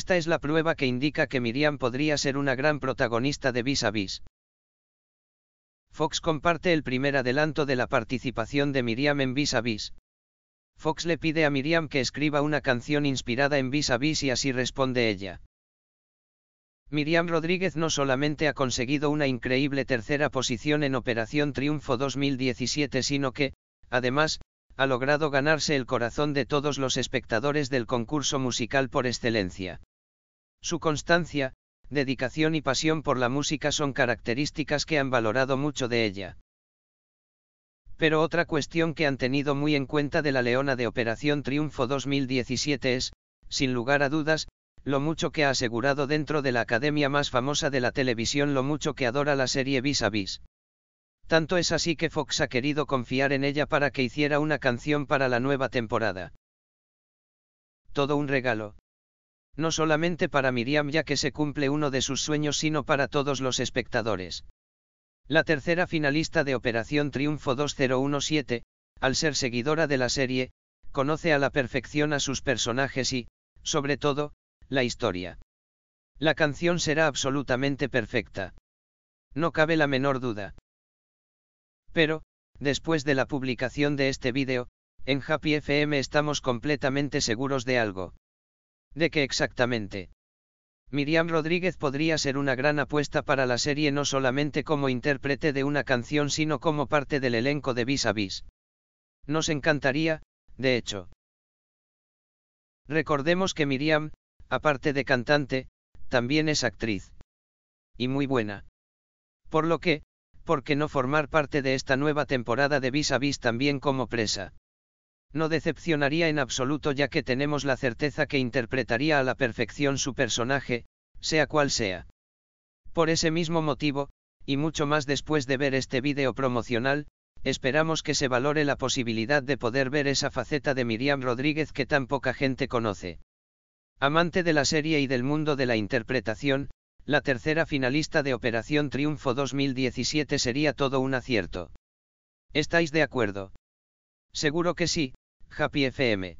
Esta es la prueba que indica que Miriam podría ser una gran protagonista de Vis a Vis. Fox comparte el primer adelanto de la participación de Miriam en Vis a Vis. Fox le pide a Miriam que escriba una canción inspirada en Vis a Vis y así responde ella. Miriam Rodríguez no solamente ha conseguido una increíble tercera posición en Operación Triunfo 2017, sino que, además, ha logrado ganarse el corazón de todos los espectadores del concurso musical por excelencia. Su constancia, dedicación y pasión por la música son características que han valorado mucho de ella. Pero otra cuestión que han tenido muy en cuenta de la leona de Operación Triunfo 2017 es, sin lugar a dudas, lo mucho que ha asegurado dentro de la academia más famosa de la televisión, lo mucho que adora la serie Vis a Vis tanto es así que Fox ha querido confiar en ella para que hiciera una canción para la nueva temporada. Todo un regalo. No solamente para Miriam ya que se cumple uno de sus sueños sino para todos los espectadores. La tercera finalista de Operación Triunfo 2017, al ser seguidora de la serie, conoce a la perfección a sus personajes y, sobre todo, la historia. La canción será absolutamente perfecta. No cabe la menor duda. Pero, después de la publicación de este vídeo, en Happy FM estamos completamente seguros de algo. ¿De qué exactamente? Miriam Rodríguez podría ser una gran apuesta para la serie no solamente como intérprete de una canción sino como parte del elenco de Vis a Vis. Nos encantaría, de hecho. Recordemos que Miriam, aparte de cantante, también es actriz. Y muy buena. Por lo que, ¿por qué no formar parte de esta nueva temporada de Vis a Vis también como presa? No decepcionaría en absoluto ya que tenemos la certeza que interpretaría a la perfección su personaje, sea cual sea. Por ese mismo motivo, y mucho más después de ver este vídeo promocional, esperamos que se valore la posibilidad de poder ver esa faceta de Miriam Rodríguez que tan poca gente conoce. Amante de la serie y del mundo de la interpretación, la tercera finalista de Operación Triunfo 2017 sería todo un acierto. ¿Estáis de acuerdo? Seguro que sí, Happy FM.